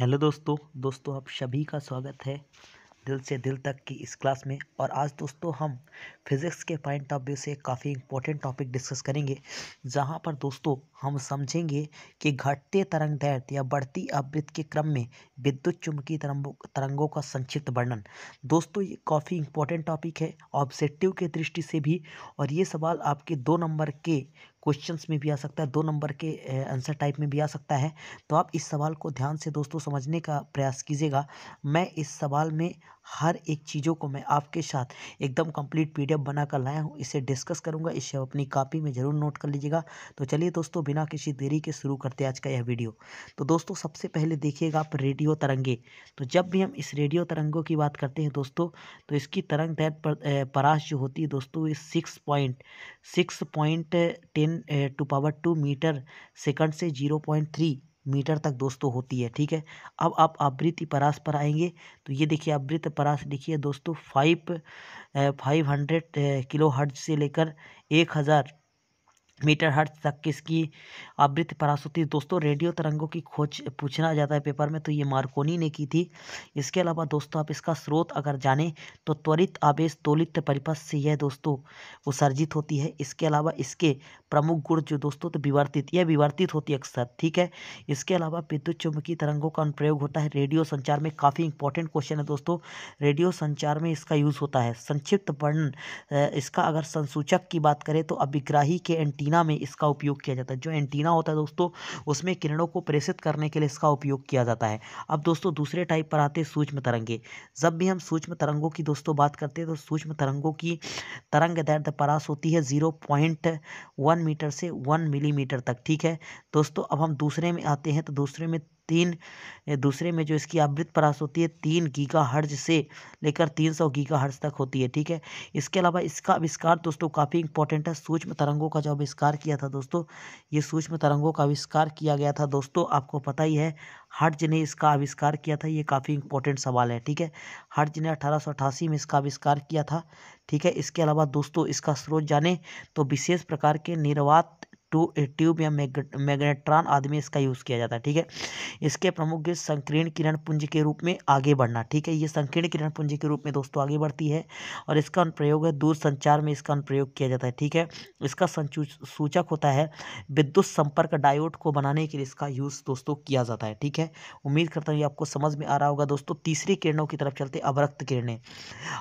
hello दोस्तों दोस्तों आप सभी का स्वागत है दिल से दिल तक की इस क्लास में और आज दोस्तों हम फिज़िक्स के पॉइंट ऑफ व्यू से काफ़ी इम्पोर्टेंट टॉपिक डिस्कस करेंगे जहां पर दोस्तों हम समझेंगे कि घटते तरंग दैर्द या बढ़ती आवृत्ति के क्रम में विद्युत चुंबकीय तरंगों तरंगों का संक्षिप्त वर्णन दोस्तों ये काफ़ी इंपॉर्टेंट टॉपिक है ऑब्जेक्टिव के दृष्टि से भी और ये सवाल आपके दो नंबर के क्वेश्चंस में भी आ सकता है दो नंबर के आंसर टाइप में भी आ सकता है तो आप इस सवाल को ध्यान से दोस्तों समझने का प्रयास कीजिएगा मैं इस सवाल में हर एक चीज़ों को मैं आपके साथ एकदम कंप्लीट पीडीएफ बना कर लाया हूँ इसे डिस्कस करूँगा इसे अपनी कापी में ज़रूर नोट कर लीजिएगा तो चलिए दोस्तों बिना किसी देरी के शुरू करते आज का यह वीडियो तो दोस्तों सबसे पहले देखिएगा आप रेडियो तरंगे तो जब भी हम इस रेडियो तरंगों की बात करते हैं दोस्तों तो इसकी तरंग दैर पराश जो होती है दोस्तों ये six point six point ten to power two metre second से जीरो पॉइंट थ्री मीटर तक दोस्तों होती है ठीक है अब आप आवृत्ति परास पर आएंगे तो ये देखिए आवृत्ति परास लिखिए दोस्तों five five hundred kilo hertz से लेकर एक हज़ार मीटर हर्ट तक किसकी आवृत्ति परास होती है दोस्तों रेडियो तरंगों की खोज पूछना जाता है पेपर में तो ये मार्कोनी ने की थी इसके अलावा दोस्तों आप इसका स्रोत अगर जाने तो त्वरित आवेश तोलित परिपथ से यह दोस्तों उत्सर्जित होती है इसके अलावा इसके प्रमुख गुण जो दोस्तों तो विवर्तित यह विवर्तित होती है अक्सर ठीक है इसके अलावा विद्युत चुंबकीय तरंगों का अनुप्रयोग होता है रेडियो संचार में काफ़ी इंपॉर्टेंट क्वेश्चन है दोस्तों रेडियो संचार में इसका यूज़ होता है संक्षिप्त वर्णन इसका अगर संसूचक की बात करें तो अभिग्राही के एंटी एंटीना में इसका उपयोग किया जाता है जो एंटीना होता है दोस्तों उसमें किरणों को प्रेषित करने के लिए इसका उपयोग किया जाता है अब दोस्तों दूसरे टाइप पर आते हैं सूक्ष्म तरंगे जब भी हम सूक्ष्म तरंगों की दोस्तों बात करते हैं तो सूक्ष्म तरंगों की तरंग दर्द परास होती है ज़ीरो पॉइंट वन मीटर से वन मिलीमीटर तक ठीक है दोस्तों अब हम दूसरे में आते हैं तो दूसरे में तीन दूसरे में जो इसकी आवृत्त परास होती है तीन गीगा हर्ज से लेकर तीन सौ गीगा हर्ज तक होती है ठीक है इसके अलावा इसका आविष्कार दोस्तों काफ़ी इंपॉर्टेंट है सूक्ष्म तरंगों का जो आविष्कार किया था दोस्तों ये सूक्ष्म तरंगों का आविष्कार किया गया था दोस्तों आपको पता ही है हर्ज ने इसका आविष्कार किया था ये काफ़ी इंपॉर्टेंट सवाल है ठीक है हर्ज ने अठारह में इसका आविष्कार किया था ठीक है इसके अलावा दोस्तों इसका स्रोत जाने तो विशेष प्रकार के निर्वात टू ट्यूब या मैग्नेट्रॉन आदि में इसका यूज़ किया जाता है ठीक है इसके प्रमुख संकीर्ण किरण पुंज के रूप में आगे बढ़ना ठीक है ये संकीर्ण किरण पुंज के रूप में दोस्तों आगे बढ़ती है और इसका अनुप्रयोग है दूर संचार में इसका अनुप्रयोग किया जाता है ठीक है इसका सूचक होता है विद्युत संपर्क डायोड को बनाने के लिए इसका यूज़ दोस्तों किया जाता है ठीक है उम्मीद करता हूँ ये आपको समझ में आ रहा होगा दोस्तों तीसरी किरणों की तरफ चलते अवरक्त किरणें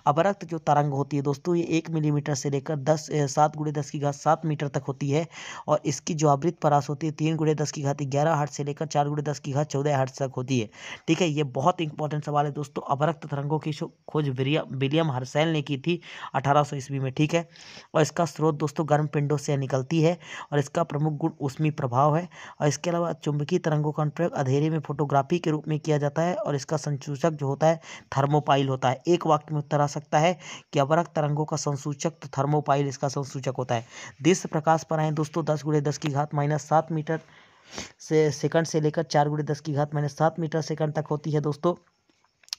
अवरक्त जो तरंग होती है दोस्तों ये एक मिलीमीटर से लेकर दस सात गुड़े दस की घास सात मीटर तक होती है और और इसकी जो आवृत्त परास होती है तीन गुड़े दस की घात ग्यारह हर्ट से लेकर चार गुड़े दस की घात चौदह हर्ट तक होती है ठीक है ये बहुत इंपॉर्टेंट सवाल है दोस्तों अभरक्त तरंगों की खोज विलियम हर्सेल ने की थी अठारह ईस्वी में ठीक है और इसका स्रोत दोस्तों गर्म पिंडों से निकलती है और इसका प्रमुख गुण उसमी प्रभाव है और इसके अलावा चुंबकीय तरंगों का प्रयोग अधेरे में फोटोग्राफी के रूप में किया जाता है और इसका संसूचक जो होता है थर्मोपाइल होता है एक वाक्य में उत्तर आ सकता है कि अवरक्त तरंगों का संसूचक तो थर्मोपाइल इसका संसूचक होता है दृश्य प्रकाश पर आए दोस्तों दस गुड़े दस की घात माइनस सात मीटर से सेकंड से लेकर चार गुड़े दस की घात माइनस सात मीटर सेकंड तक होती है दोस्तों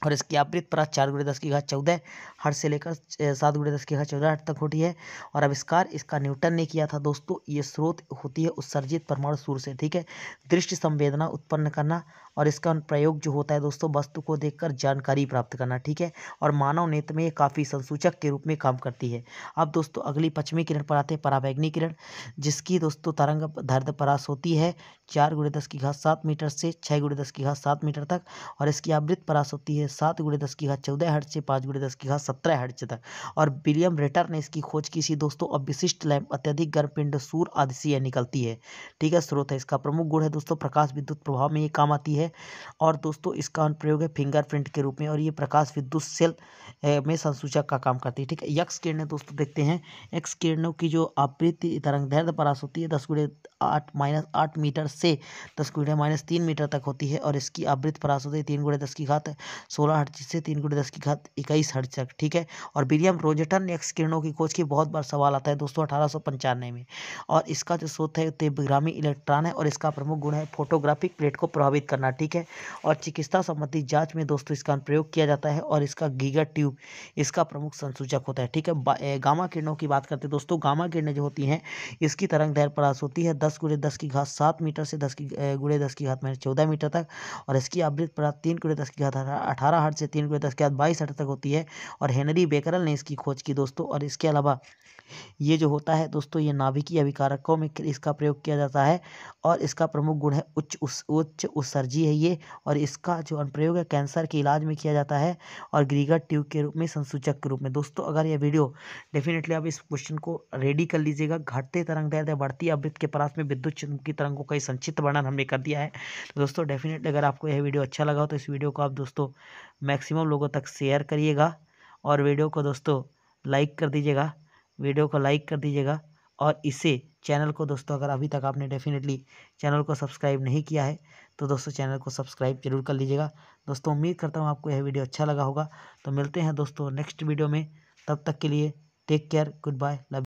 और इसकी आपृत पर चार गुड़े दस की घात चौदह हर से लेकर सात गुड़े दस की घात चौदह हट तक होती है और आविष्कार इसका न्यूटन ने किया था दोस्तों ये स्रोत होती है उत्सर्जित परमाणु सूर्य से ठीक है दृष्टि संवेदना उत्पन्न करना और इसका प्रयोग जो होता है दोस्तों वस्तु को देखकर जानकारी प्राप्त करना ठीक है और मानव नेत्र में काफ़ी संसूचक के रूप में काम करती है अब दोस्तों अगली पश्चिमी किरण पर आते हैं परावैग्नि किरण जिसकी दोस्तों तरंग धर्द परास होती है चार गुड़े दस की घात सात मीटर से छः गुड़े दस की घात सात मीटर तक और इसकी आवृत परास होती है सात गुड़े दस की घात चौदह हर्ट से पाँच गुड़े दस की घात सत्रह हर्ट तक और विलियम रेटर ने इसकी खोज की सी दोस्तों अब विशिष्ट लैम्प अत्यधिक गर्म पिंड सूर आदि से यह निकलती है ठीक है स्रोत है इसका प्रमुख गुण है दोस्तों प्रकाश विद्युत प्रभाव में ये काम आती है और दोस्तों इसका अनुप्रयोग है फिंगरप्रिंट के रूप में और ये प्रकाश विद्युत सेल में संसूचक का काम करती है ठीक है यक्स किरण दोस्तों देखते हैं एक्स किरणों की जो आवृत्ति तरंग दर्द परास होती है दस गुड़े आठ माइनस आठ मीटर से दस गुड़े माइनस तीन मीटर तक होती है और इसकी आवृत्त परास होती है तीन गुड़े दस की घात सोलह हर्ट से तीन गुड़े दस की घात इक्कीस हर्ट तक ठीक है और विलियम रोजेटन एक्स किरणों की खोज की बहुत बार सवाल आता है दोस्तों अठारह में और इसका जो स्रोत है तेबग्रामी इलेक्ट्रॉन है और इसका प्रमुख गुण है फोटोग्राफिक प्लेट को प्रभावित करना ठीक है और चिकित्सा संबंधी जाँच में दोस्तों इसका प्रयोग किया जाता है और इसका गीगर ट्यूब इसका प्रमुख संसूचक होता है ठीक है गामा किरणों की बात करते हैं दोस्तों गामा किरणें जो होती हैं इसकी तरंग दैर परास होती है दस गुड़े दस की घात सात मीटर से दस की गुड़े दस की घात में चौदह मीटर तक और इसकी आवृत प्रात तीन गुड़े दस की घात अठारह अठारह हर्ट से तीन गुणे दस के बाद बाईस हर्ट तक होती है और हेनरी बेकरल ने इसकी खोज की दोस्तों और इसके अलावा ये जो होता है दोस्तों ये नाभिकीय अभिकारकों में इसका प्रयोग किया जाता है और इसका प्रमुख गुण है उच्च उस उच्च उत्सर्जी है ये और इसका जो अनुप्रयोग है कैंसर के इलाज में किया जाता है और ग्रीगर ट्यूब के रूप में संसूचक के रूप में दोस्तों अगर ये वीडियो डेफिनेटली आप इस क्वेश्चन को रेडी कर लीजिएगा घटते तरंग दैर्ध्य बढ़ती अवृत के परास में विद्युत चुंबकीय तरंगों का संक्षिप्त वर्णन हमने कर दिया है तो दोस्तों डेफिनेटली अगर आपको यह वीडियो अच्छा लगा हो तो इस वीडियो को आप दोस्तों मैक्सिमम लोगों तक शेयर करिएगा और वीडियो को दोस्तों लाइक कर दीजिएगा वीडियो को लाइक कर दीजिएगा और इसे चैनल को दोस्तों अगर अभी तक आपने डेफिनेटली चैनल को सब्सक्राइब नहीं किया है तो दोस्तों चैनल को सब्सक्राइब जरूर कर लीजिएगा दोस्तों उम्मीद करता हूँ आपको यह वीडियो अच्छा लगा होगा तो मिलते हैं दोस्तों नेक्स्ट वीडियो में तब तक के लिए take care good bye love